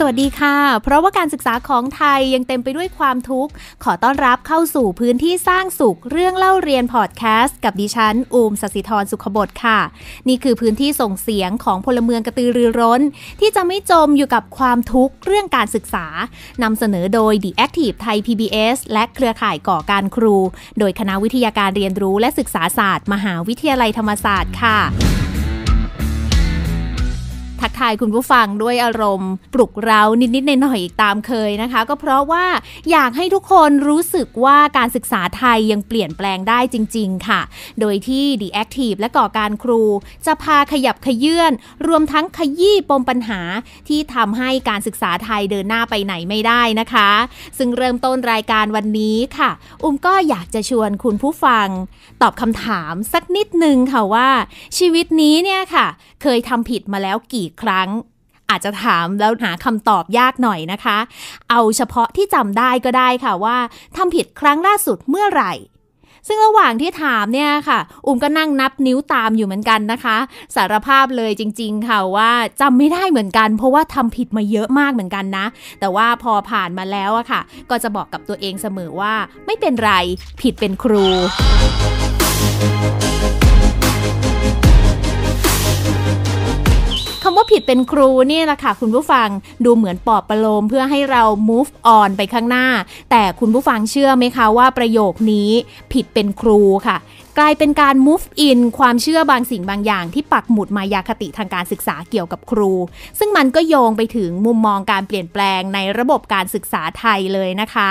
สวัสดีค่ะ เพราะว่าการศึกษาของไทยยังเต็มไปด้วยความทุกข์ ขอต้อนรับเข้าสู่พื้นที่สร้างสุขเรื่องเล่าเรียนพอดแคสต์กับดิฉันอูมสสิธรสุขบดค่ะ นี่คือพื้นที่ส่งเสียงของพลเมืองกระตือรือร้น ที่จะไม่จมอยู่กับความทุกข์เรื่องการศึกษา นำเสนอโดย The Active Thai PBS และเครือข่ายก่อการครู โดยคณะวิทยาการเรียนรู้และศึกษาศาสตร์ มหาวิทยาลัยธรรมศาสตร์ค่ะทักทายคุณผู้ฟังด้วยอารมณ์ปลุกเรานิดๆหน่อยๆตามเคยนะคะ ก็เพราะว่าอยากให้ทุกคนรู้สึกว่าการศึกษาไทยยังเปลี่ยนแปลงได้จริงๆค่ะ โดยที่ The Active และก่อการครูจะพาขยับขยื่นรวมทั้งขยี้ปมปัญหาที่ทำให้การศึกษาไทยเดินหน้าไปไหนไม่ได้นะคะ ซึ่งเริ่มต้นรายการวันนี้ค่ะ อุ้มก็อยากจะชวนคุณผู้ฟัง ตอบคำถามสักนิดนึงค่ะว่า ชีวิตนี้เนี่ยค่ะ เคยทำผิดมาแล้วกี่อีกครั้งอาจจะถามแล้วหาคำตอบยากหน่อยนะคะ เอาเฉพาะที่จำได้ก็ได้ค่ะว่าทำผิดครั้งล่าสุดเมื่อไหร่ ซึ่งระหว่างที่ถามเนี่ยค่ะอุ้มก็นั่งนับนิ้วตามอยู่เหมือนกันนะคะ สารภาพเลยจริง ๆ ค่ะว่าจำไม่ได้เหมือนกัน เพราะว่าทำผิดมาเยอะมากเหมือนกันนะ แต่ว่าพอผ่านมาแล้วอะค่ะ ก็จะบอกกับตัวเองเสมอว่า ไม่เป็นไรผิดเป็นครูาว่าผิดเป็นครูเนี่ยแหละค่ะ คุณผู้ฟังดูเหมือนปอบประโลม เพื่อให้เรา move on ไปข้างหน้า แต่คุณผู้ฟังเชื่อไหมคะว่าประโยคนี้ผิดเป็นครูค่ะกลายเป็นการ move in ความเชื่อบางสิ่งบางอย่างที่ปักหมุดมายาคติทางการศึกษาเกี่ยวกับครู ซึ่งมันก็โยงไปถึงมุมมองการเปลี่ยนแปลงในระบบการศึกษาไทยเลยนะคะ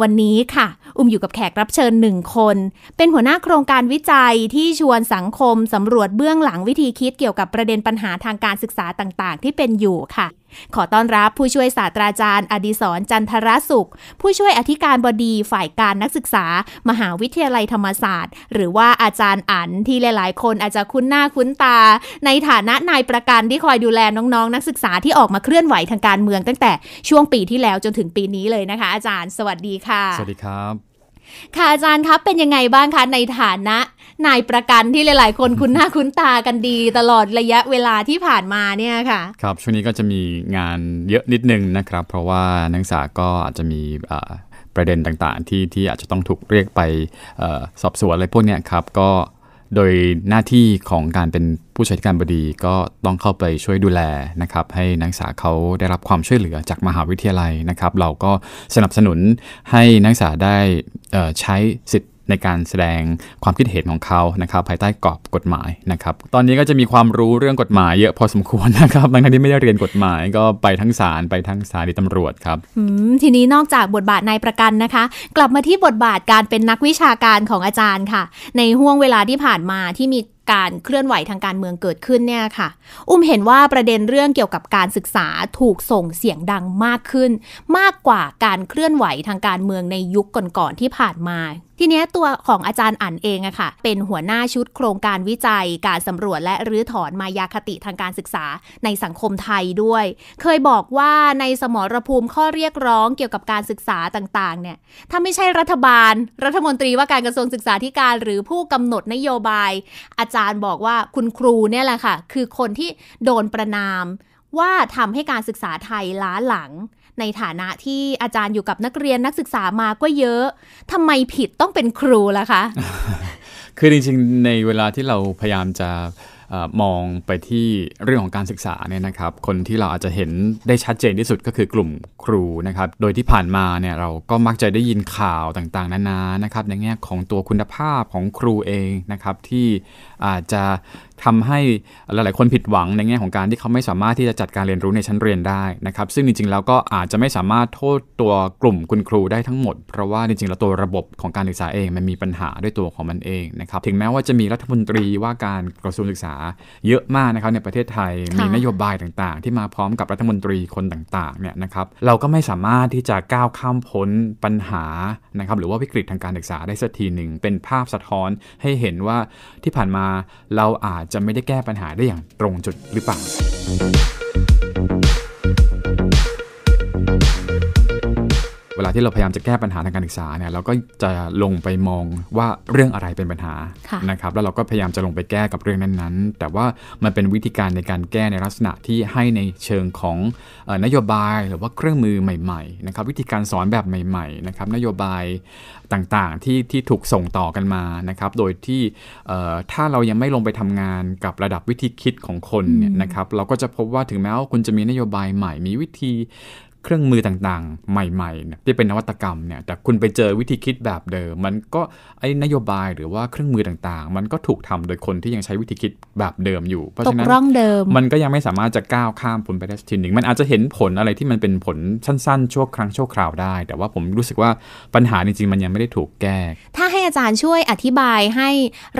วันนี้ค่ะ อุ้มอยู่กับแขกรับเชิญหนึ่งคน เป็นหัวหน้าโครงการวิจัยที่ชวนสังคมสำรวจเบื้องหลังวิธีคิดเกี่ยวกับประเด็นปัญหาทางการศึกษาต่าง ๆ ที่เป็นอยู่ค่ะขอต้อนรับผู้ช่วยศาสตราจารย์อดิศรจันทรสุข ผู้ช่วยอธิการบดีฝ่ายการนักศึกษา มหาวิทยาลัยธรรมศาสตร์ หรือว่าอาจารย์อั๋นที่หลายๆ คนอาจจะคุ้นหน้าคุ้นตา ในฐานะนายประกันที่คอยดูแลน้องๆ นักศึกษาที่ออกมาเคลื่อนไหวทางการเมืองตั้งแต่ช่วงปีที่แล้วจนถึงปีนี้เลยนะคะ อาจารย์ สวัสดีค่ะ สวัสดีครับค่ะอาจารย์ครับเป็นยังไงบ้างคะในฐานะนายประกันที่หลายๆคนคุ้นหน้าคุ้นตากันดีตลอดระยะเวลาที่ผ่านมาเนี่ยค่ะ ครับ ช่วงนี้ก็จะมีงานเยอะนิดนึงนะครับ เพราะว่านักศึกษาก็อาจจะมีประเด็นต่างๆ ที่ที่อาจจะต้องถูกเรียกไปอสอบสวนอะไรพวกนี้ครับ ก็โดยหน้าที่ของการเป็นผู้ช่วยการบดีก็ต้องเข้าไปช่วยดูแลนะครับให้นักศึกษาเขาได้รับความช่วยเหลือจากมหาวิทยาลัยนะครับเราก็สนับสนุนให้นักศึกษาได้ใช้สิทธิในการแสดงความคิดเห็นของเขานะครับภายใต้กรอบกฎหมายนะครับตอนนี้ก็จะมีความรู้เรื่องกฎหมายเยอะพอสมควรนะครับทั้งที่ไม่ได้เรียนกฎหมาย ก็ไปทั้งศาลไปทั้งศานีตำรวจครับทีนี้นอกจากบทบาทนายประกันนะคะ กลับมาที่บทบาทการเป็นนักวิชาการของอาจารย์ค่ะ ในห่วงเวลาที่ผ่านมาที่มีการเคลื่อนไหวทางการเมืองเกิดขึ้นเนี่ยค่ะ อุ้มเห็นว่าประเด็นเรื่องเกี่ยวกับการศึกษาถูกส่งเสียงดังมากขึ้น มากกว่าการเคลื่อนไหวทางการเมืองในยุคก่อนๆที่ผ่านมา ทีนี้ตัวของอาจารย์อั๋นเองอะค่ะเป็นหัวหน้าชุดโครงการวิจัยการสำรวจและรื้อถอนมายาคติทางการศึกษาในสังคมไทยด้วย เคยบอกว่าในสมรภูมิข้อเรียกร้องเกี่ยวกับการศึกษาต่างๆ เนี่ยถ้าไม่ใช่รัฐบาล รัฐมนตรีว่าการกระทรวงศึกษาธิการหรือผู้กำหนดนโยบาย อาจจารย์บอกว่าคุณครูเนี่ยแหละค่ะ คือคนที่โดนประนามว่าทำให้การศึกษาไทยล้าหลัง ในฐานะที่อาจารย์อยู่กับนักเรียนนักศึกษามาก็เยอะทำไมผิดต้องเป็นครูล่ะคะคือจริงๆ ในเวลาที่เราพยายามจะมองไปที่เรื่องของการศึกษาเนี่ยนะครับ คนที่เราอาจจะเห็นได้ชัดเจนที่สุดก็คือกลุ่มครูนะครับ โดยที่ผ่านมาเนี่ยเราก็มักจะได้ยินข่าวต่างๆนานา นะครับในแง่ของตัวคุณภาพของครูเองนะครับที่อาจจะทำให้หลาย ๆคนผิดหวังในแง่ของการที่เขาไม่สามารถที่จะจัดการเรียนรู้ในชั้นเรียนได้นะครับซึ่งจริงๆแล้วก็อาจจะไม่สามารถโทษตัวกลุ่มคุณครูได้ทั้งหมด เพราะว่าจริงๆแล้วตัวระบบของการศึกษาเองมันมีปัญหาด้วยตัวของมันเองนะครับถึงแม้ว่าจะมีรัฐมนตรีว่าการกระทรวงศึกษาเยอะมากนะครับในประเทศไทยมีนโยบายต่างๆ ที่มาพร้อมกับรัฐมนตรีคนต่างๆเนี่ยนะครับเราก็ไม่สามารถที่จะก้าวข้ามพ้นปัญหานะครับหรือว่าวิกฤตทางการศึกษาได้สักทีหนึ่งเป็นภาพสะท้อนให้เห็นว่าที่ผ่านมาเราอาจจจะไม่ได้แก้ปัญหาได้อย่างตรงจุดหรือเปล่าเวลาที่เราพยายามจะแก้ปัญหาทางการศึกษาเนี่ยเราก็จะลงไปมองว่าเรื่องอะไรเป็นปัญหานะครับแล้วเราก็พยายามจะลงไปแก้กับเรื่องนั้นๆ แต่ว่ามันเป็นวิธีการในการแก้ในลักษณะที่ให้ในเชิงของนโยบายหรือว่าเครื่องมือใหม่ๆนะครับวิธีการสอนแบบใหม่ๆนะครับนโยบายต่างๆที่ที่ถูกส่งต่อกันมานะครับโดยที่ถ้าเรายังไม่ลงไปทำงานกับระดับวิธีคิดของคนเนี่ยนะครับเราก็จะพบว่าถึงแม้ว่าคุณจะมีนโยบายใหม่มีวิธีเครื่องมือต่างๆ ใหม่ๆที่เป็นนวัตกรรมเนี่ยแต่คุณไปเจอวิธีคิดแบบเดิม มันก็ไอ้นโยบายหรือว่าเครื่องมือต่างๆ มันก็ถูกทำโดยคนที่ยังใช้วิธีคิดแบบเดิมอยู่ เพราะฉะนั้นร่องเดิมมันก็ยังไม่สามารถจะก้าวข้ามผลไปได้ทีหนึ่งมันอาจจะเห็นผลอะไรที่มันเป็นผล สั้นๆ ชั่วครั้งชั่วคราวได้ แต่ว่าผมรู้สึกว่าปัญหาจริงๆมันยังไม่ได้ถูกแก้ถ้าให้อาจารย์ช่วยอธิบายให้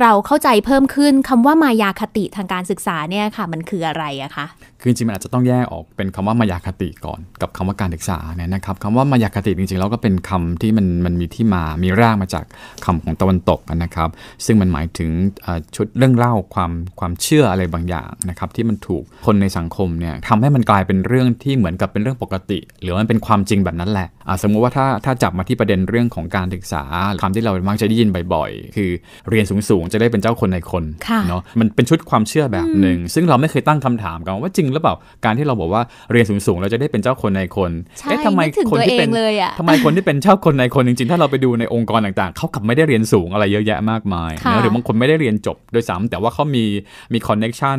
เราเข้าใจเพิ่มขึ้นคำว่ามายาคติทางการศึกษาเนี่ยค่ะมันคืออะไรอะคะือจริงมันอาจจะต้องแยกออกเป็นคำว่ามายาคติก่อนกับคำว่าการศึกษาเนี่ยนะครับคำว่ามายาคติจริงๆแล้วก็เป็นคำที่มันมันมีที่มามีรากมาจากคำของตะวันตกนะครับซึ่งมันหมายถึงชุดเรื่องเล่าความความเชื่ออะไรบางอย่างนะครับที่มันถูกคนในสังคมเนี่ยทำให้มันกลายเป็นเรื่องที่เหมือนกับเป็นเรื่องปกติ หรือมันเป็นความจริงแบบนั้นแหละะสมมุติว่าถ้าถ้าจับมาที่ประเด็นเรื่องของการศึกษาคำที่เรามักจะได้ยินบ่อยๆคือเรียนสูงๆจะได้เป็นเจ้าคนในคนเนาะมันเป็นชุดความเชื่อแบบหนึ่งซึ่งเราไม่เคยตั้งคำถามกันว่าจริงรือเปล่าการที่เราบอกว่าเรียนสูงๆ เราจะได้เป็นเจ้าคนในคนเอ๊ะทำไมคนที่เป็นทำไมคนที่เป็นเจ้าคนในคนจริงๆ ถ้าเราไปดูในองค์กรต่างๆ เขากลับไม่ได้เรียนสูงอะไรเยอะแยะมากมายนะหรือบางคนไม่ได้เรียนจบโดยซ้ำแต่ว่าเขามีมีคอนเน็ชัน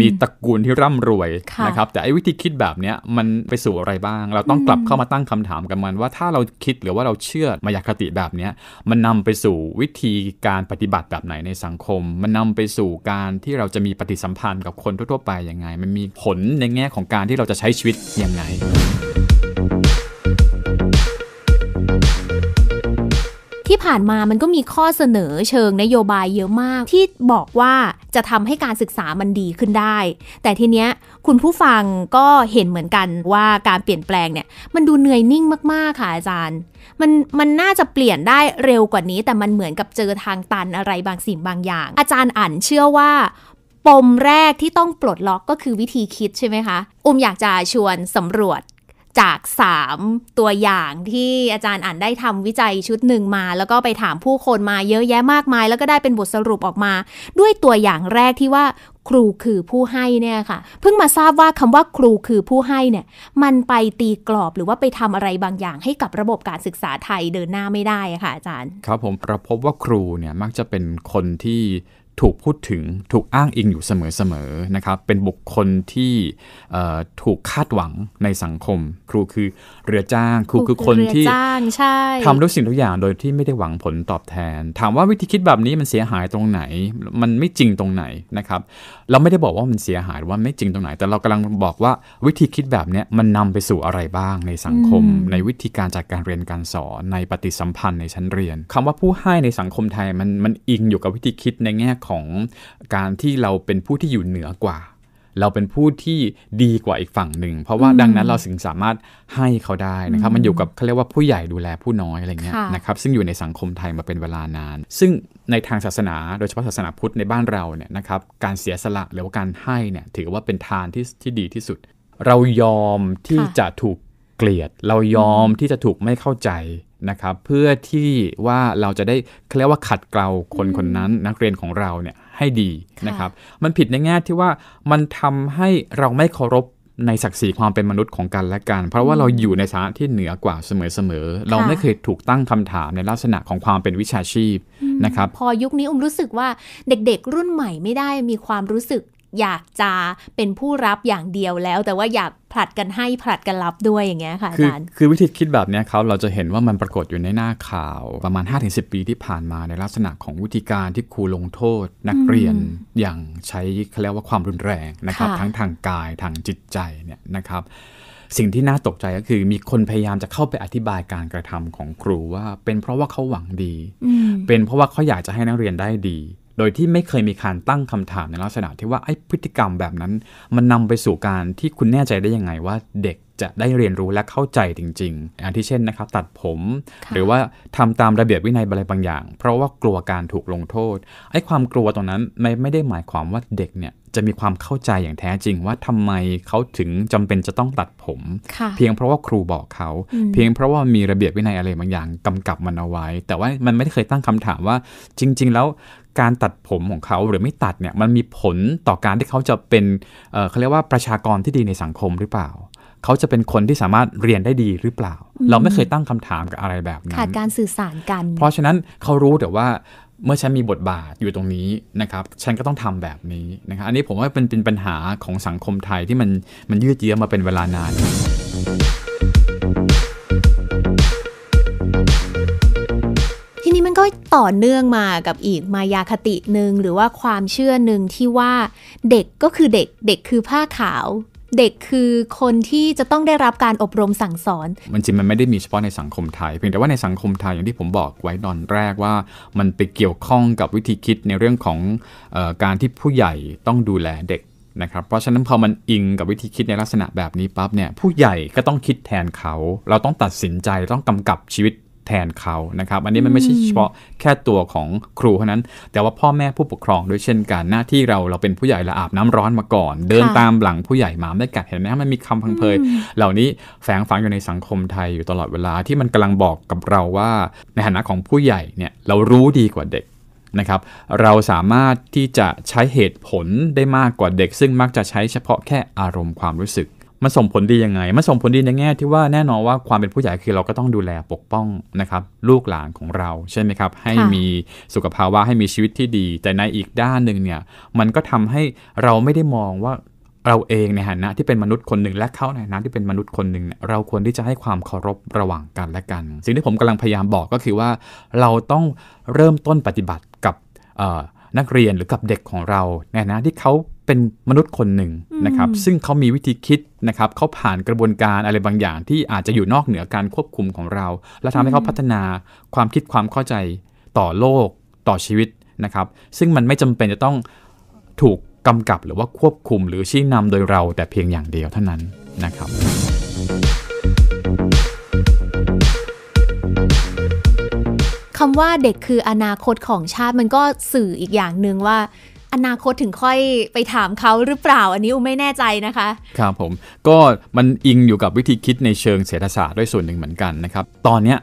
มีตระกูลที่ร่ำรวยนะครับแต่ไอ้วิธีคิดแบบเนี้ยมันไปสู่อะไรบ้าง เราต้องกลับเข้ามาตั้งคำถามกันมันว่าถ้าเราคิดหรือว่าเราเชื่อมายาคติแบบเนี้ยมันนำไปสู่วิธีการปฏิบัติแบบไหนในสังคม มันนำไปสู่การที่เราจะมีปฏิสัมพันธ์กับคนทั่วๆไปยังไงมันมีผลในแง่ของการที่เราจะใช้ชีวิตยังไง ที่ผ่านมามันก็มีข้อเสนอเชิงนโยบายเยอะมากที่บอกว่าจะทำให้การศึกษามันดีขึ้นได้ แต่ทีเนี้ยคุณผู้ฟังก็เห็นเหมือนกันว่าการเปลี่ยนแปลงเนี่ยมันดูเหนื่อยนิ่งมากๆค่ะอาจารย์มันมันน่าจะเปลี่ยนได้เร็วกว่านี้แต่มันเหมือนกับเจอทางตันอะไรบางสิ่งบางอย่าง อาจารย์อ่านเชื่อว่าปมแรกที่ต้องปลดล็อกก็คือวิธีคิดใช่ไหมคะ อุ้มอยากจะชวนสำรวจจาก 3 ตัวอย่างที่อาจารย์อ่านได้ทำวิจัยชุดหนึ่งมา แล้วก็ไปถามผู้คนมาเยอะแยะมากมาย แล้วก็ได้เป็นบทสรุปออกมา ด้วยตัวอย่างแรกที่ว่า ครูคือผู้ให้เนี่ยค่ะเพิ่งมาทราบว่าคำว่าครูคือผู้ให้เนี่ยมันไปตีกรอบหรือว่าไปทำอะไรบางอย่างให้กับระบบการศึกษาไทยเดินหน้าไม่ได้ค่ะอาจารย์ครับผมประพบว่าครูเนี่ยมักจะเป็นคนที่ถูกพูดถึงถูกอ้างอิงอยู่เสมอๆนะครับเป็นบุคคลที่ถูกคาดหวังในสังคม ครูคือเรือจ้าง ครูคือคนที่ทำทุกสิ่งทุกอย่างโดยที่ไม่ได้หวังผลตอบแทน ถามว่าวิธีคิดแบบนี้มันเสียหายตรงไหนมันไม่จริงตรงไหนนะครับเราไม่ได้บอกว่ามันเสียหายว่าไม่จริงตรงไหน แต่เรากำลังบอกว่าวิธีคิดแบบนี้มันนำไปสู่อะไรบ้างในสังคม ในวิธีการจัดการเรียนการสอนในปฏิสัมพันธ์ในชั้นเรียน คำว่าผู้ให้ในสังคมไทยมันมันอิงอยู่กับวิธีคิดในแง่ของการที่เราเป็นผู้ที่อยู่เหนือกว่า เราเป็นผู้ที่ดีกว่าอีกฝั่งหนึ่ง เพราะว่าดังนั้นเราิึงสามารถให้เขาได้นะครับ มันอยู่กับเขาเรียกว่าผู้ใหญ่ดูแลผู้น้อยอะไรเงี้ยนะครับ ซึ่งอยู่ในสังคมไทยมาเป็นเวลานาน ซึ่งในทางศาสนา โดยเฉพาะศาสนาพุทธในบ้านเราเนี่ยนะครับ การเสียสละหรือว่าการให้เนี่ยถือว่าเป็นทานที่ที่ดีที่สุด เรายอมที่จะถูกเกลียด เรายอมที่จะถูกไม่เข้าใจนะครับเพื่อที่ว่าเราจะได้เรียกว่าขัดเกลาคนคนนั้นนักเรียนของเราเนี่ยให้ดีนะครับมันผิดในแง่ที่ว่า มันทำให้เราไม่เคารพในศักดิ์ศรีความเป็นมนุษย์ของกันและกัน เพราะว่าเราอยู่ในสถานที่เหนือกว่าเสมอๆเราไม่เคยถูกตั้งคำถามในลักษณะของความเป็นวิชาชีพนะครับพอยุคนี้อุ้มรู้สึกว่าเด็กๆ รุ่นใหม่ไม่ได้มีความรู้สึกอยากจะเป็นผู้รับอย่างเดียวแล้ว แต่ว่าอยากผลัดกันให้ผลัดกันรับด้วยอย่างเงี้ยค่ะอาจารย์คือวิธีคิดแบบนี้ครับเราจะเห็นว่ามันปรากฏอยู่ในหน้าข่าวประมาณ 5-10 ปีที่ผ่านมาในลักษณะของวิธีการที่ครูลงโทษ นักเรียนอย่างใช้เขาเรียกว่าความรุนแรงนะครับ ทั้งทางกายทางจิตใจเนี่ยนะครับ สิ่งที่น่าตกใจก็คือ มีคนพยายามจะเข้าไปอธิบายการกระทำของครูว่าเป็นเพราะว่าเขาหวังดี เป็นเพราะว่าเขาอยากจะให้นักเรียนได้ดีโดยที่ไม่เคยมีการตั้งคำถามในลักษณะที่ว่าไอ้พฤติกรรมแบบนั้นมันนำไปสู่การที่คุณแน่ใจได้ยังไงว่าเด็กจะได้เรียนรู้และเข้าใจจริงๆอย่างที่เช่นนะครับตัดผม หรือว่าทำตามระเบียบวินัยอะไรบางอย่าง เพราะว่ากลัวการถูกลงโทษไอ้ความกลัวตรงนั้นไม่ไม่ได้หมายความว่าเด็กเนี่ยจะมีความเข้าใจอย่างแท้จริง ว่าทำไมเขาถึงจำเป็นจะต้องตัดผมเพียงเพราะว่าครูบอกเขา เพียงเพราะว่ามีระเบียบวินัยอะไรบางอย่างกำกับมันเอาไว้ แต่ว่ามันไม่ได้เคยตั้งคำถามว่าจริง ๆ แล้วการตัดผมของเขาหรือไม่ตัดเนี่ยมันมีผลต่อการที่เขาจะเป็นเขาเรียกว่าประชากรที่ดีในสังคมหรือเปล่า เขาจะเป็นคนที่สามารถเรียนได้ดีหรือเปล่า เราไม่เคยตั้งคำถามกับอะไรแบบนั้นขาดการสื่อสารกัน เพราะฉะนั้นเขารู้แต่ว่าเมื่อฉันมีบทบาทอยู่ตรงนี้นะครับ ฉันก็ต้องทำแบบนี้นะครับอันนี้ผมว่าเป็นเป็นปัญหาของสังคมไทยที่มันมันยืดเยื้อมาเป็นเวลานานก็ต่อเนื่องมากับอีกมายาคติหนึ่งหรือว่าความเชื่อหนึ่งที่ว่าเด็กก็คือเด็กเด็กคือผ้าขาว เด็กคือคนที่จะต้องได้รับการอบรมสั่งสอนมันจริงมันไม่ได้มีเฉพาะในสังคมไทย เพียงแต่ว่าในสังคมไทยอย่างที่ผมบอกไว้ตอนแรกว่า มันไปเกี่ยวข้องกับวิธีคิดในเรื่องของออการที่ผู้ใหญ่ต้องดูแลเด็กนะครับเพราะฉะนั้นพอมันอิงกับวิธีคิดในลักษณะแบบนี้ปั๊บเนี่ยผู้ใหญ่ก็ต้องคิดแทนเขา เราต้องตัดสินใจต้องกำกับชีวิตแทนเขา นะครับ อันนี้มันไม่ใช่เฉพาะแค่ตัวของครูเท่านั้น แต่ว่าพ่อแม่ผู้ปกครอง ด้วยเช่นกัน หน้าที่เราเราเป็นผู้ใหญ่เราอาบน้ำร้อนมาก่อน เดินตามหลังผู้ใหญ่มาไม่กัด เห็นไหมมันมีคำพังเพย เหล่านี้แฝงฝังอยู่ในสังคมไทยอยู่ตลอดเวลาที่มันกำลังบอกกับเราว่าในฐานะของผู้ใหญ่เนี่ยเรารู้ดีกว่าเด็กนะครับ เราสามารถที่จะใช้เหตุผลได้มากกว่าเด็ก ซึ่งมักจะใช้เฉพาะแค่อารมณ์ความรู้สึกมันส่งผลดียังไง มันส่งผลดีในแง่ที่ว่าแน่นอนว่าความเป็นผู้ใหญ่คือเราก็ต้องดูแลปกป้องนะครับลูกหลานของเราใช่ไหมครับ ให้มีสุขภาวะให้มีชีวิตที่ดีแต่ในอีกด้านหนึ่งเนี่ย มันก็ทำให้เราไม่ได้มองว่าเราเองในฐานะที่เป็นมนุษย์คนหนึ่ง และเขาในฐานะที่เป็นมนุษย์คนหนึ่ง เราควรที่จะให้ความเคารพระหว่างกันและกัน สิ่งที่ผมกำลังพยายามบอกก็คือว่าเราต้องเริ่มต้นปฏิบัติกับนักเรียนหรือกับเด็กของเราในฐานะที่เขาเป็นมนุษย์คนหนึ่งนะครับ ซึ่งเขามีวิธีคิดนะครับ เขาผ่านกระบวนการอะไรบางอย่างที่อาจจะอยู่นอกเหนือการควบคุมของเรา และทำให้เขาพัฒนาความคิดความเข้าใจต่อโลกต่อชีวิตนะครับ ซึ่งมันไม่จำเป็นจะต้องถูกกำกับหรือว่าควบคุมหรือชี้นำโดยเรา แต่เพียงอย่างเดียวเท่านั้นนะครับคำว่าเด็กคืออนาคตของชาติ มันก็สื่ออีกอย่างหนึ่งว่าอนาคตถึงค่อยไปถามเขาหรือเปล่า อันนี้อูไม่แน่ใจนะคะ ครับผมก็มันอิงอยู่กับวิธีคิดในเชิงเศรษฐศาสตร์ด้วยส่วนหนึ่งเหมือนกันนะครับ ตอนเนี้ย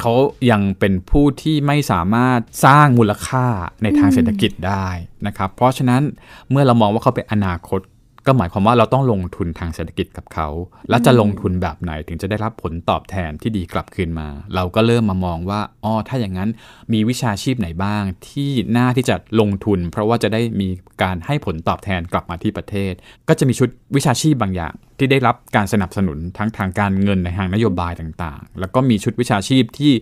เขายังเป็นผู้ที่ไม่สามารถสร้างมูลค่าในทางเศรษฐกิจได้นะครับ เพราะฉะนั้นเมื่อเรามองว่าเขาเป็นอนาคตก็หมายความว่าเราต้องลงทุนทางเศรษฐกิจกับเขา แล้วจะลงทุนแบบไหนถึงจะได้รับผลตอบแทนที่ดีกลับคืนมา เราก็เริ่มมามองว่าอ๋อถ้าอย่างนั้นมีวิชาชีพไหนบ้างที่น่าที่จะลงทุน เพราะว่าจะได้มีการให้ผลตอบแทนกลับมาที่ประเทศ ก็จะมีชุดวิชาชีพบางอย่าง ที่ได้รับการสนับสนุนทั้งทางการเงินในทางนโยบายต่างๆ แล้วก็มีชุดวิชาชีพที่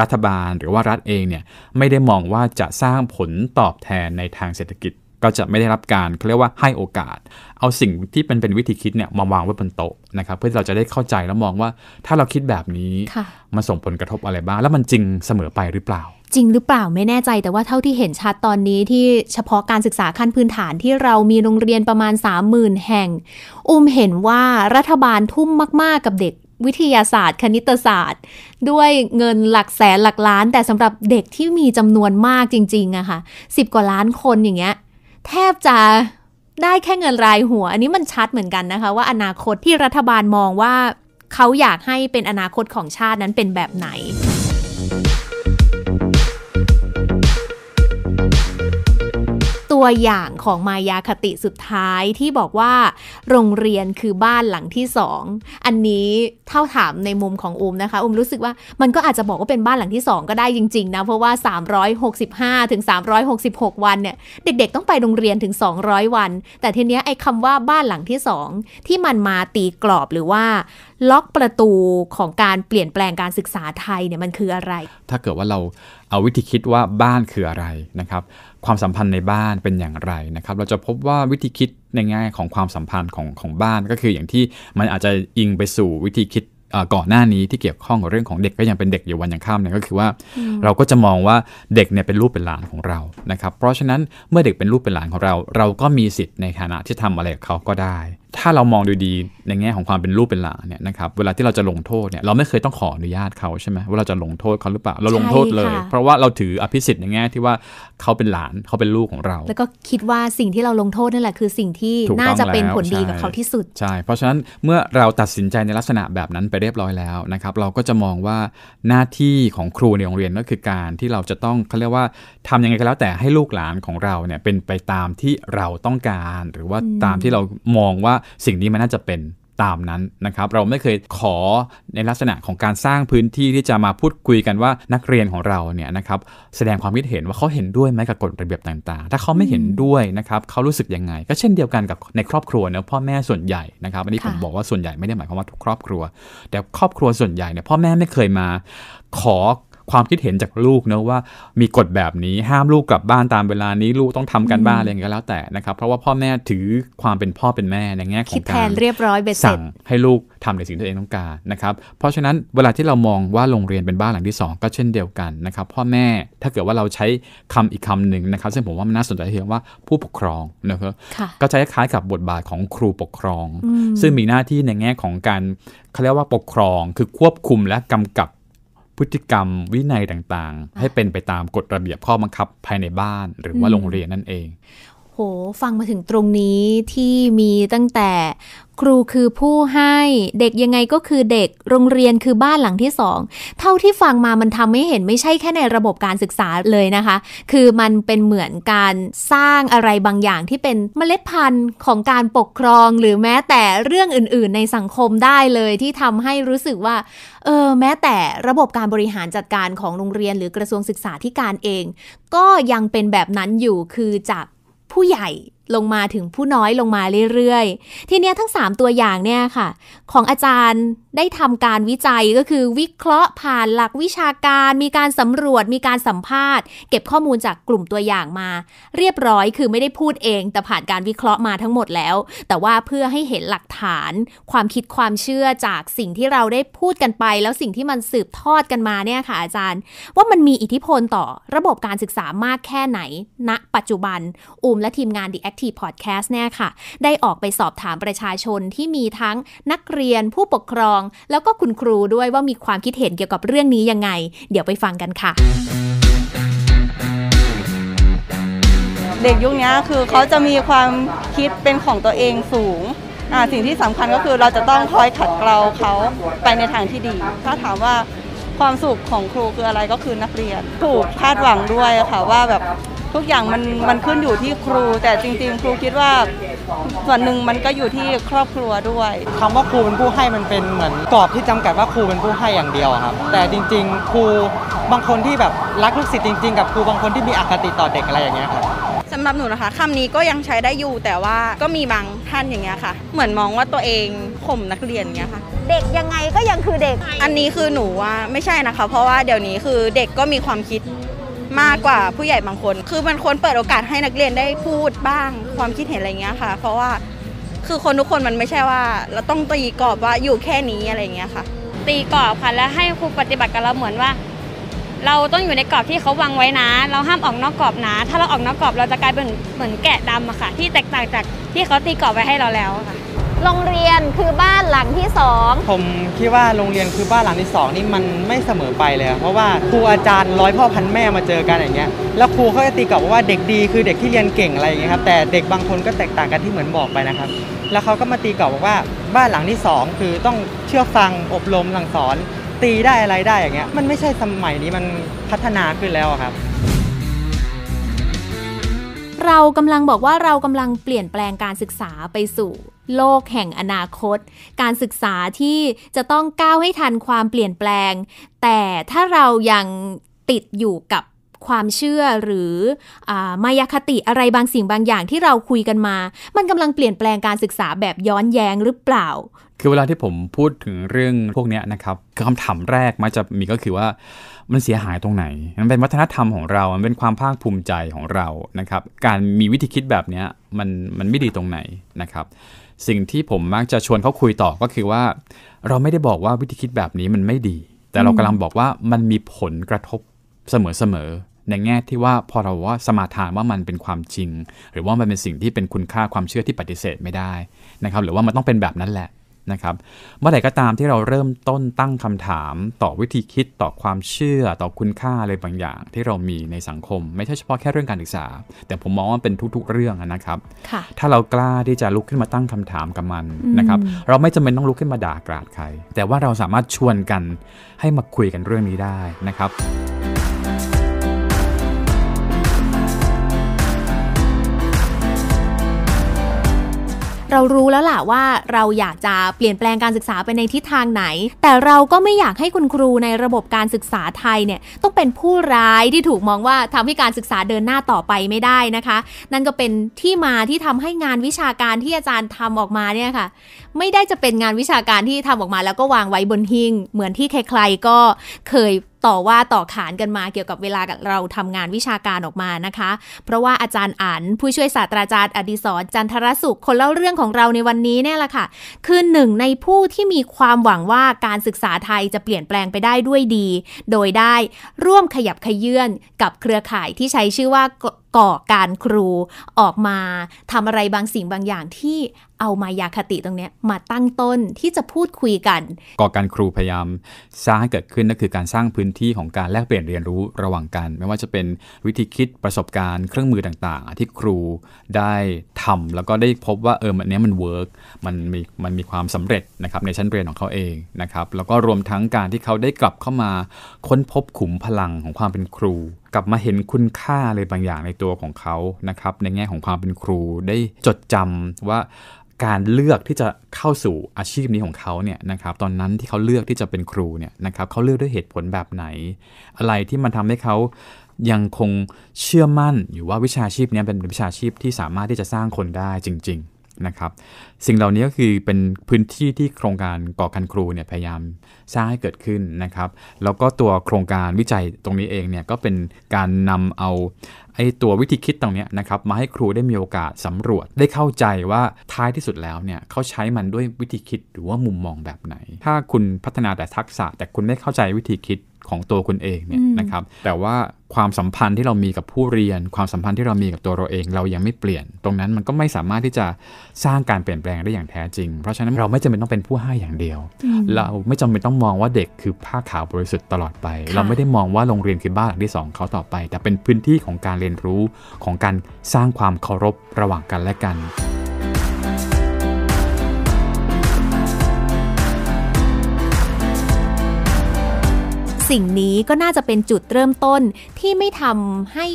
รัฐบาลหรือว่ารัฐเองเนี่ยไม่ได้มองว่าจะสร้างผลตอบแทนในทางเศรษฐกิจ็จะไม่ได้รับการเขาเรียกว่าให้โอกาส เอาสิ่งที่เป็นเป็นวิธีคิดเนี่ยมาวางไว้บนโต๊ะนะครับ เพื่อเราจะได้เข้าใจแล้วมองว่าถ้าเราคิดแบบนี้มันส่งผลกระทบอะไรบ้าง แล้วมันจริงเสมอไปหรือเปล่า จริงหรือเปล่าไม่แน่ใจ แต่ว่าเท่าที่เห็นชัดตอนนี้ที่เฉพาะการศึกษาขั้นพื้นฐานที่เรามีโรงเรียนประมาณ30,000แห่ง อุ้มเห็นว่ารัฐบาลทุ่มมากๆ กับเด็กวิทยาศาสตร์ คณิตศาสตร์ ด้วยเงินหลักแสนหลักล้าน แต่สำหรับเด็กที่มีจำนวนมากจริงๆอะค่ะสิบกว่าล้านคนอย่างเงี้ยแทบจะได้แค่เงินรายหัว อันนี้มันชัดเหมือนกันนะคะ ว่าอนาคตที่รัฐบาลมองว่า เขาอยากให้เป็นอนาคตของชาตินั้นเป็นแบบไหนตัวอย่างของมายาคติสุดท้ายที่บอกว่า โรงเรียนคือบ้านหลังที่สองอันนี้เท่าถามในมุมของอุมนะคะอุมรู้สึกว่ามันก็อาจจะบอกว่าเป็นบ้านหลังที่สองก็ได้จริงๆนะเพราะว่า 365 ถึง 366 วันเนี่ยเด็กๆต้องไปโรงเรียนถึง 200 วัน แต่ทีเนี้ยไอ้คำว่าบ้านหลังที่สองที่มันมาตีกรอบหรือว่า ล็อกประตูของการเปลี่ยนแปลงการศึกษาไทยเนี่ยมันคืออะไร ถ้าเกิดว่าเราเอาวิธีคิดว่าบ้านคืออะไรนะครับความสัมพันธ์ในบ้านเป็นอย่างไรนะครับเราจะพบว่าวิธีคิดในแง่ของความสัมพันธ์ของของบ้านก็คืออย่างที่มันอาจจะอิงไปสู่วิธีคิดก่อนหน้านี้ที่เกี่ยวข้องกับเรื่องของเด็กก็ยังเป็นเด็กอยู่วันยังข้ามเนี่ยก็คือว่าเราก็จะมองว่าเด็กเนี่ยเป็นลูกเป็นหลานของเรานะครับ เพราะฉะนั้นเมื่อเด็กเป็นลูกเป็นหลานของเรา เราก็มีสิทธิ์ในฐานะที่ทำอะไรกับเขาก็ได้ถ้าเรามองดูดีในแง่ของความเป็นรูปเป็นหลางเนี่ยนะครับ เวลาที่เราจะลงโทษเนี่ยเราไม่เคยต้องขออนุญาตเขาใช่ไหมว่าเราจะลงโทษเขาหรือเปล่าเราลงโทษเลย เพราะว่าเราถืออภิสิทธิ์ในแง่ที่ว่าเขาเป็นหลานเขาเป็นลูกของเรา แล้วก็คิดว่าสิ่งที่เราลงโทษนั่นแหละคือสิ่งที่น่าจะเป็นผลดีกับเขาที่สุดใช่เพราะฉะนั้นเมื่อเราตัดสินใจในลักษณะแบบนั้นไปเรียบร้อยแล้วนะครับเราก็จะมองว่าหน้าที่ของครูในโรงเรียนก็คือการที่เราจะต้องเขาเรียกว่าทำยังไงก็แล้วแต่ให้ลูกหลานของเราเนี่ยเป็นไปตามที่เราต้องการ หรือว่าตามที่เรามองว่าสิ่งนี้มันน่าจะเป็นตามนั้น นะครับ เราไม่เคยขอในลักษณะของการสร้างพื้นที่ที่จะมาพูดคุยกันว่านักเรียนของเราเนี่ยนะครับแสดงความคิดเห็นว่าเขาเห็นด้วยไหมกับกฎระเบียบต่างๆ ถ้าเขาไม่เห็นด้วยนะครับเขารู้สึกยังไง ก็เช่นเดียวกันกับในครอบครัวเนะพ่อแม่ส่วนใหญ่นะครับอันนี้ผมบอกว่าส่วนใหญ่ไม่ได้หมายความว่าทุกครอบครัว แต่ครอบครัวส่วนใหญ่เนี่ยพ่อแม่ไม่เคยมาขอความคิดเห็นจากลูกเนะว่ามีกฎแบบนี้ห้ามลูกกลับบ้านตามเวลานี้ลูกต้องทำกันบ้านอะไรเงี้ยแล้วแต่นะครับ เพราะว่าพ่อแม่ถือความเป็นพ่อเป็นแม่ในแง่ของการเรียบร้อยเบ็ดเสร็จให้ลูกทำในสิ่งที่ตัวเองต้องการนะครับเพราะฉะนั้นเวลาที่เรามองว่าโรงเรียนเป็นบ้านหลังที่ 2 ก็เช่นเดียวกันนะครับพ่อแม่ถ้าเกิดว่าเราใช้คำอีก คำนึงนะครับซึ่งผมว่ามันน่าสนใจเพียงว่าผู้ปกครองนะครับก็จะคล้ายกับบทบาทของครูปกครอง ซึ่งมีหน้าที่ในแง่ของการเขาเรียกว่าปกครองคือควบคุมและกำกับพฤติกรรม วินัยต่างๆ ให้เป็นไปตามกฎระเบียบข้อบังคับภายในบ้านหรือว่าโรงเรียนนั่นเองโห ฟังมาถึงตรงนี้ที่มีตั้งแต่ครูคือผู้ให้เด็กยังไงก็คือเด็กโรงเรียนคือบ้านหลังที่สองเท่าที่ฟังมามันทำให้เห็นไม่ใช่แค่ในระบบการศึกษาเลยนะคะ คือมันเป็นเหมือนการสร้างอะไรบางอย่างที่เป็นเมล็ดพันธุ์ของการปกครอง หรือแม้แต่เรื่องอื่น ๆ ในสังคมได้เลยที่ทำให้รู้สึกว่าเออแม้แต่ระบบการบริหารจัดการของโรงเรียนหรือกระทรวงศึกษาธิการเอง ก็ยังเป็นแบบนั้นอยู่คือจากผู้ใหญ่ลงมาถึงผู้น้อยลงมาเรื่อยๆ ทีนี้ทั้ง 3 ตัวอย่างเนี่ยค่ะ ของอาจารย์ได้ทำการวิจัยก็คือวิเคราะห์ผ่านหลักวิชาการ มีการสำรวจ มีการสัมภาษณ์ เก็บข้อมูลจากกลุ่มตัวอย่างมา เรียบร้อยคือไม่ได้พูดเองแต่ผ่านการวิเคราะห์มาทั้งหมดแล้ว แต่ว่าเพื่อให้เห็นหลักฐาน ความคิดความเชื่อจากสิ่งที่เราได้พูดกันไป แล้วสิ่งที่มันสืบทอดกันมาเนี่ยค่ะ อาจารย์ ว่ามันมีอิทธิพลต่อระบบการศึกษามากแค่ไหนณนะปัจจุบันอ้มและทีมงาน t แอ Active Podcast เนี่ยค่ะ ได้ออกไปสอบถามประชาชนที่มีทั้งนักเรียน ผู้ปกครอง แล้วก็คุณครูด้วยว่ามีความคิดเห็นเกี่ยวกับเรื่องนี้ยังไง เดี๋ยวไปฟังกันค่ะ เด็กยุคนี้คือเขาจะมีความคิดเป็นของตัวเองสูงสิ่งที่สำคัญก็คือเราจะต้องคอยขัดเกลาเขาไปในทางที่ดี ถ้าถามว่าความสุขของครูคืออะไรก็คือนักเรียน ถูกคาดหวังด้วยค่ะว่าแบบทุกอย่างมันมันขึ้นอยู่ที่ครูแต่จริงๆครูคิดว่า ส่วนหนึ่งมันก็อยู่ที่ครอบครัวด้วย คำว่าครูเป็นผู้ให้มันเป็นเหมือนกรอบที่จำกัดว่าครูเป็นผู้ให้อย่างเดียวครับแต่จริงๆ ครูบางคนที่แบบรักลูกศิษย์จริงๆ กับ ครูบางคนที่มีอคติต่อเด็กอะไรอย่างเงี้ยครับสำหรับหนูนะคะคำนี้ก็ยังใช้ได้อยู่แต่ว่าก็มีบางท่านอย่างเงี้ยค่ะ เหมือนมองว่าตัวเองข่มนักเรียนเงี้ยค่ะ เด็กยังไงก็ยังคือเด็ก อันนี้คือหนูว่าไม่ใช่นะคะ เพราะว่าเดี๋ยวนี้คือเด็กก็มีความคิดมากกว่าผู้ใหญ่บางคน คือมันควรเปิดโอกาสให้นักเรียนได้พูดบ้างความคิดเห็นอะไรเงี้ยค่ะ เพราะว่าคือคนทุกคนมันไม่ใช่ว่า เราต้องตีกรอบว่าอยู่แค่นี้อะไรเงี้ยค่ะ ตีกรอบค่ะแล้วให้ครูปฏิบัติ กับเราเหมือนว่า เราต้องอยู่ในกรอบที่เขาวางไว้นะ เราห้ามออกนอกกรอบนะถ้าเราออกนอกกรอบเราจะกลายเป็นเหมือนแกะดำอะค่ะ ที่แตกต่างจากที่เขาตีกรอบไว้ให้เราแล้วค่ะโรงเรียนคือบ้านหลังที่สองผมคิดว่าโรงเรียนคือบ้านหลังที่สองนี่มันไม่เสมอไปเลยเพราะว่าครูอาจารย์ร้อยพ่อพันแม่มาเจอกันอย่างเงี้ยแล้วครูเขาจะตีกลับว่าเด็กดีคือเด็กที่เรียนเก่งอะไรอย่างเงี้ยครับแต่เด็กบางคนก็แตกต่างกันที่เหมือนบอกไปนะครับ แล้วเขาก็มาตีกลับว่าบ้านหลังที่สองคือต้องเชื่อฟังอบรมหลังสอนตีได้อะไรได้อย่างเงี้ยมันไม่ใช่สมัยนี้มันพัฒนาขึ้นแล้วครับ เรากำลังบอกว่าเรากำลังเปลี่ยนแปลงการศึกษาไปสู่โลกแห่งอนาคต การศึกษาที่จะต้องก้าวให้ทันความเปลี่ยนแปลง แต่ถ้าเรายังติดอยู่กับความเชื่อหรืออมายาคติอะไรบางสิ่งบางอย่างที่เราคุยกันมา มันกำลังเปลี่ยนแปลงการศึกษาแบบย้อนแย้งหรือเปล่า คือเวลาที่ผมพูดถึงเรื่องพวกนี้นะครับคำถามแรกมักจะมีก็คือว่ามันเสียหายตรงไหน มันเป็นวัฒนธรรมของเรา มันเป็นความภาคภูมิใจของเรานะครับ การมีวิธีคิดแบบนี้มันมันไม่ดีตรงไหนนะครับสิ่งที่ผมมักจะชวนเขาคุยต่อก็คือว่า เราไม่ได้บอกว่าวิธีคิดแบบนี้มันไม่ดี แต่เรากำลังบอกว่ามันมีผลกระทบเสมอๆในแง่ที่ว่าพอเราว่าสมาทานว่ามันเป็นความจริง หรือว่ามันเป็นสิ่งที่เป็นคุณค่าความเชื่อที่ปฏิเสธไม่ได้ นะครับหรือว่ามันต้องเป็นแบบนั้นแหละนะครับเมื่อไหร่ก็ตามที่เราเริ่มต้นตั้งคำถามต่อวิธีคิดต่อความเชื่อต่อคุณค่าอะไรบางอย่างที่เรามีในสังคม ไม่ใช่เฉพาะแค่เรื่องการศึกษา แต่ผมมองว่าเป็นทุกๆเรื่องนะครับถ้าเรากล้าที่จะลุกขึ้นมาตั้งคำถามกับมันนะครับเราไม่จำเป็นต้องลุกขึ้นมาด่ากราดใคร แต่ว่าเราสามารถชวนกันให้มาคุยกันเรื่องนี้ได้นะครับเรารู้แล้วล่ะว่าเราอยากจะเปลี่ยนแปลงการศึกษาไปในทิศทางไหน แต่เราก็ไม่อยากให้คุณครูในระบบการศึกษาไทยเนี่ยต้องเป็นผู้ร้ายที่ถูกมองว่าทำให้การศึกษาเดินหน้าต่อไปไม่ได้นะคะ นั่นก็เป็นที่มาที่ทำให้งานวิชาการที่อาจารย์ทำออกมาเนี่ยค่ะ ไม่ได้จะเป็นงานวิชาการที่ทำออกมา แล้วก็วางไว้บนหิ้งเหมือนที่ใครๆก็เคยต่อว่าต่อขานกันมาเกี่ยวกับเวลาเราทำงานวิชาการออกมานะคะ เพราะว่าอาจารย์อั๋นผู้ช่วยศาสตราจารย์อดิศรจันทรสุขคนเล่าเรื่องของเราในวันนี้เนี่ยแหละค่ะคือหนึ่งในผู้ที่มีความหวังว่าการศึกษาไทยจะเปลี่ยนแปลงไปได้ด้วยดี โดยได้ร่วมขยับขยื่นกับเครือข่ายที่ใช้ชื่อว่าก่อการครูออกมาทำอะไรบางสิ่งบางอย่างที่เอามายาคติตรงนี้มาตั้งต้นที่จะพูดคุยกันก่อการครูพยายามสร้างให้เกิดขึ้นนั่นคือการสร้างพื้นที่ของการแลกเปลี่ยนเรียนรู้ระหว่างกัน ไม่ว่าจะเป็นวิธีคิดประสบการณ์เครื่องมือต่างๆ ที่ครูได้ทำ แล้วก็ได้พบว่าเออมันนี้มันเวิร์กมันมีมันมีความสำเร็จนะครับในชั้นเรียนของเขาเองนะครับแล้วก็รวมทั้งการที่เขาได้กลับเข้ามาค้นพบขุมพลังของความเป็นครูกลับมาเห็นคุณค่าอะไรบางอย่างในตัวของเขานะครับในแง่ของความเป็นครูได้จดจำว่าการเลือกที่จะเข้าสู่อาชีพนี้ของเขาเนี่ยนะครับตอนนั้นที่เขาเลือกที่จะเป็นครูเนี่ยนะครับเขาเลือกด้วยเหตุผลแบบไหน อะไรที่มันทำให้เขายังคงเชื่อมั่นอยู่ว่าวิชาชีพนี้เป็นวิชาชีพที่สามารถที่จะสร้างคนได้จริงนะครับสิ่งเหล่านี้ก็คือเป็นพื้นที่ที่โครงการก่อการครูเนี่ยพยายามสร้างให้เกิดขึ้นนะครับแล้วก็ตัวโครงการวิจัยตรงนี้เองเนี่ยก็เป็นการนำเอาไอ้ตัววิธีคิดตรงนี้นะครับมาให้ครูได้มีโอกาสสำรวจ ได้เข้าใจว่าท้ายที่สุดแล้วเนี่ยเขาใช้มันด้วยวิธีคิดหรือว่ามุมมองแบบไหน ถ้าคุณพัฒนาแต่ทักษะแต่คุณไม่เข้าใจวิธีคิดของตัวคุณเองเนี่ยนะครับ แต่ว่าความสัมพันธ์ที่เรามีกับผู้เรียน ความสัมพันธ์ที่เรามีกับตัวเราเอง เรายังไม่เปลี่ยน ตรงนั้นมันก็ไม่สามารถที่จะสร้างการเปลี่ยนแปลงได้อย่างแท้จริง เพราะฉะนั้นเราไม่จำเป็นต้องเป็นผู้ให้อย่างเดียว เราไม่จำเป็นต้องมองว่าเด็กคือผ้าขาวบริสุทธิ์ตลอดไป เราไม่ได้มองว่าโรงเรียนคือบ้านหลังที่2เขาต่อไป แต่เป็นพื้นที่ของการเรียนรู้ของการสร้างความเคารพระหว่างกันและกันสิ่งนี้ก็น่าจะเป็นจุดเริ่มต้นที่ไม่ทำให้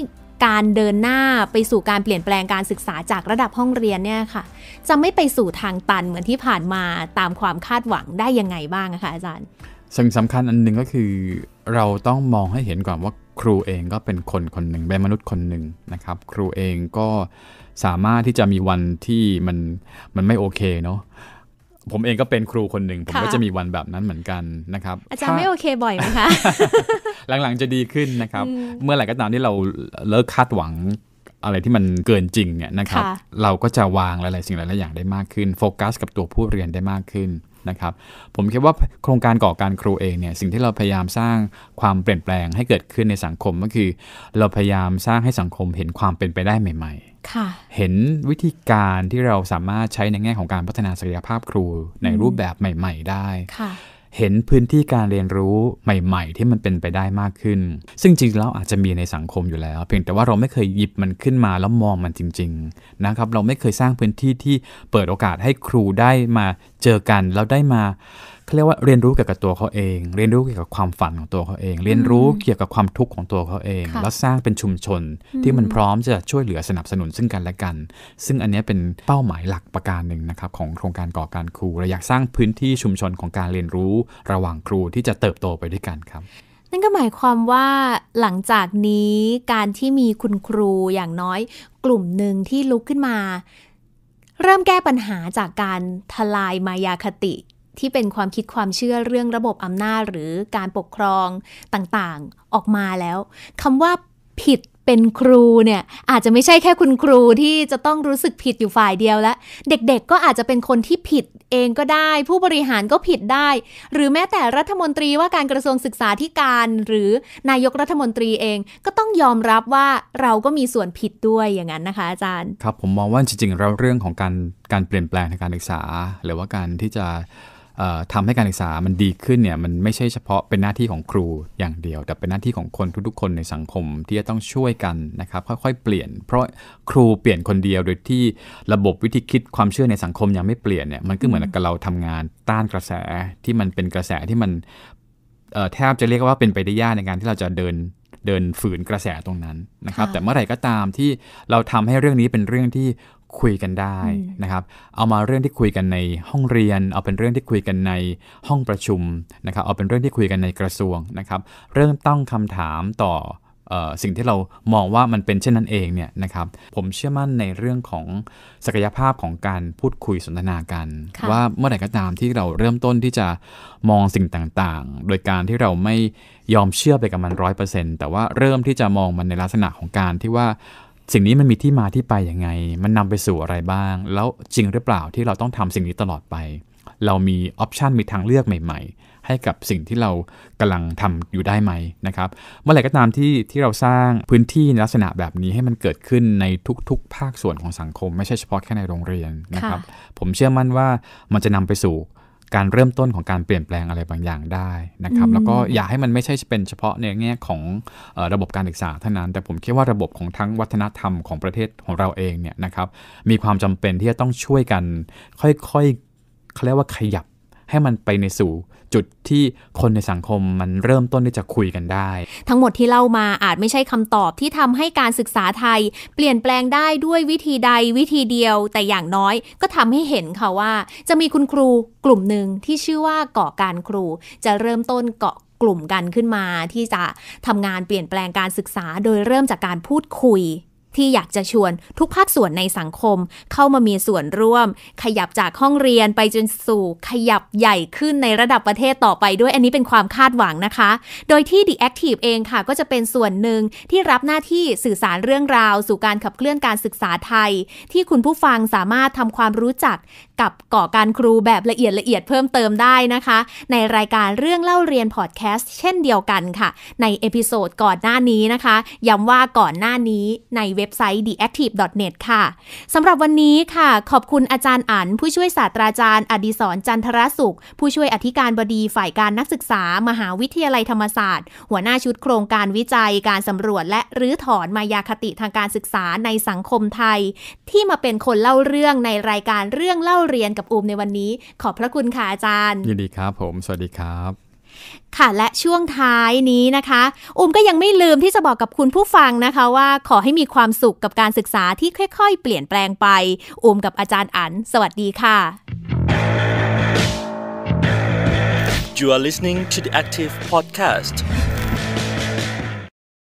การเดินหน้าไปสู่การเปลี่ยนแปลงการศึกษาจากระดับห้องเรียนเนี่ยค่ะจะไม่ไปสู่ทางตันเหมือนที่ผ่านมาตามความคาดหวังได้ยังไงบ้างคะอาจารย์สิ่งสำคัญอันหนึ่งก็คือเราต้องมองให้เห็นก่อนว่าครูเองก็เป็นคนคนหนึ่งเป็นมนุษย์คนหนึ่งนะครับ ครูเองก็สามารถที่จะมีวันที่มันมันไม่โอเคเนาะผมเองก็เป็นครูคนหนึ่งผมก็จะมีวันแบบนั้นเหมือนกันนะครับ อาจารย์ไม่โอเคบ่อยไหมคะ หลังๆจะดีขึ้นนะครับ เมื่อไหร่ก็ตามที่เราเลิกคาดหวังอะไรที่มันเกินจริงเนี่ยนะครับ เราก็จะวางหลายๆสิ่งหลายๆอย่างได้มากขึ้น โฟกัสกับตัวผู้เรียนได้มากขึ้นนะครับผมคิดว่าโครงการก่อการครูเองเนี่ยสิ่งที่เราพยายามสร้างความเปลี่ยนแปลงให้เกิดขึ้นในสังคมก็คือเราพยายามสร้างให้สังคมเห็นความเป็นไปได้ใหม่ๆเห็นวิธีการที่เราสามารถใช้ในแง่ของการพัฒนาศักยภาพครูในรูปแบบใหม่ๆได้เห็นพื้นที่การเรียนรู้ใหม่ ๆ ที่มันเป็นไปได้มากขึ้น ซึ่งจริงแล้วอาจจะมีในสังคมอยู่แล้ว เพียงแต่ว่าเราไม่เคยหยิบมันขึ้นมาแล้วมองมันจริงๆนะครับ เราไม่เคยสร้างพื้นที่ที่เปิดโอกาสให้ครูได้มาเจอกันแล้วได้มาเาเรียกว่าเรียนรู้เกี่ยวกับตัวเขาเอง เรียนรู้เกี่ยวกับความฝันของตัวเขาเอง เรียนรู้เกี่ยวกับความทุกข์ของตัวเขาเอง แล้วสร้างเป็นชุมชนที่มันพร้อมจะช่วยเหลือสนับสนุนซึ่งกันและกัน ซึ่งอันนี้เป็นเป้าหมายหลักประการหนึ่งนะครับของโครงการก่อการครูเราอยากสร้างพื้นที่ชุมชนของการเรียนรู้ระหว่างครูที่จะเติบโตไปด้วยกันครับ นั่นก็หมายความว่าหลังจากนี้การที่มีคุณครูอย่างน้อยกลุ่มหนึ่งที่ลุกขึ้นมา เริ่มแก้ปัญหาจากการทลายมายาคติที่เป็นความคิดความเชื่อเรื่องระบบอำนาจ หรือการปกครองต่างๆออกมาแล้วคำว่าผิดเป็นครูเนี่ยอาจจะไม่ใช่แค่คุณครูที่จะต้องรู้สึกผิดอยู่ฝ่ายเดียวแล้วเด็กๆ ก็อาจจะเป็นคนที่ผิดเองก็ได้ ผู้บริหารก็ผิดได้ หรือแม้แต่รัฐมนตรีว่าการกระทรวงศึกษาธิการ หรือนายกรัฐมนตรีเอง ก็ต้องยอมรับว่าเราก็มีส่วนผิดด้วยอย่างนั้นนะคะอาจารย์ ครับผมมองว่าจริงๆเราเรื่องของการการเปลี่ยนแปลงทางการศึกษา หรือว่าการที่จะทำให้การศึกษามันดีขึ้นเนี่ยมันไม่ใช่เฉพาะเป็นหน้าที่ของครูอย่างเดียว แต่เป็นหน้าที่ของคนทุกๆคนในสังคมที่จะต้องช่วยกันนะครับ ค่อยๆเปลี่ยน เพราะครูเปลี่ยนคนเดียวโดยที่ระบบวิธีคิดความเชื่อในสังคมยังไม่เปลี่ยนเนี่ยมันก็เหมือนกับเราทำงานต้านกระแสที่มันเป็นกระแสที่มันแทบจะเรียกว่าเป็นไปได้ยากในการที่เราจะเดินเดินฝืนกระแสตรงนั้นนะครับ แต่เมื่อไหร่ก็ตามที่เราทำให้เรื่องนี้เป็นเรื่องที่คุยกันได้นะครับ เอามาเรื่องที่คุยกันในห้องเรียน เอาเป็นเรื่องที่คุยกันในห้องประชุมนะครับ เอาเป็นเรื่องที่คุยกันในกระทรวงนะครับ เรื่องตั้งคำถามต่อสิ่งที่เรามองว่ามันเป็นเช่นนั้นเองเนี่ยนะครับ ผมเชื่อมั่นในเรื่องของศักยภาพของการพูดคุยสนทนากันว่าเมื่อไหร่ก็ตามที่เราเริ่มต้นที่จะมองสิ่งต่างๆ โดยการที่เราไม่ยอมเชื่อไปกับมันร้อยเปอร์เซ็นต์แต่ว่าเริ่มที่จะมองมันในลักษณะของการที่ว่าสิ่งนี้มันมีที่มาที่ไปยังไง มันนำไปสู่อะไรบ้าง แล้วจริงหรือเปล่าที่เราต้องทำสิ่งนี้ตลอดไป เรามีออปชันมีทางเลือกใหม่ๆ ให้กับสิ่งที่เรากำลังทำอยู่ได้ไหมนะครับเมื่อไหร่ก็ตามที่ที่เราสร้างพื้นที่ในลักษณะแบบนี้ให้มันเกิดขึ้นในทุกๆ ภาคส่วนของสังคม ไม่ใช่เฉพาะ แค่ในโรงเรียนนะครับ ผมเชื่อมั่นว่ามันจะนำไปสู่การเริ่มต้นของการเปลี่ยนแปลงอะไรบางอย่างได้นะครับแล้วก็อย่าให้มันไม่ใช่เป็นเฉพาะในแง่ของระบบการศึกษาเท่านั้น แต่ผมคิดว่าระบบของทั้งวัฒนธรรมของประเทศของเราเองเนี่ยนะครับมีความจำเป็นที่จะต้องช่วยกัน ค่อยๆเขาเรียกว่าขยับให้มันไปในสู่จุดที่คนในสังคมมันเริ่มต้นที่จะคุยกันได้ ทั้งหมดที่เล่ามาอาจไม่ใช่คำตอบที่ทำให้การศึกษาไทย เปลี่ยนแปลงได้ด้วยวิธีใดวิธีเดียว แต่อย่างน้อย ก็ทำให้เห็นค่ะว่า จะมีคุณครูกลุ่มหนึ่งที่ชื่อว่าเกาะการครู จะเริ่มต้นเกาะกลุ่มกันขึ้นมา ที่จะทำงานเปลี่ยนแปลงการศึกษา โดยเริ่มจากการพูดคุยที่อยากจะชวนทุกภาคส่วนในสังคม เข้ามามีส่วนร่วม ขยับจากห้องเรียนไปจนสู่ขยับใหญ่ขึ้นในระดับประเทศต่อไปด้วยอันนี้เป็นความคาดหวังนะคะ โดยที่ The Active เองค่ะก็จะเป็นส่วนหนึ่งที่รับหน้าที่สื่อสารเรื่องราว สู่การขับเคลื่อนการศึกษาไทย ที่คุณผู้ฟังสามารถทำความรู้จักกับก่อการครูแบบละเอียดละเอียดเพิ่มเติมได้นะคะ ในรายการเรื่องเล่าเรียนพอดแคสต์เช่นเดียวกันค่ะ ในเอพิโซดก่อนหน้านี้นะคะย้ำว่าก่อนหน้านี้ในเว็บไซต์ theactive.net ค่ะสำหรับวันนี้ค่ะ ขอบคุณอาจารย์อั๋นผู้ช่วยศาสตราจารย์อดีศรจันทรสุขผู้ช่วยอธิการบดีฝ่ายการนักศึกษา มหาวิทยาลัยธรรมศาสตร์ หัวหน้าชุดโครงการวิจัยการสำรวจ และรื้อถอนมายาคติทางการศึกษาในสังคมไทย ที่มาเป็นคนเล่าเรื่อง ในรายการเรื่องเล่าเรียนกับอูมในวันนี้ขอบพระคุณค่ะอาจารย์ ยินดีครับผม สวัสดีครับ ค่ะ และช่วงท้ายนี้นะคะอุ้มก็ยังไม่ลืมที่จะบอกกับคุณผู้ฟังนะคะว่าขอให้มีความสุขกับการศึกษาที่ค่อย ๆ เปลี่ยนแปลงไปอุ้มกับอาจารย์อั๋นสวัสดีค่ะ You are listening to the Active Podcast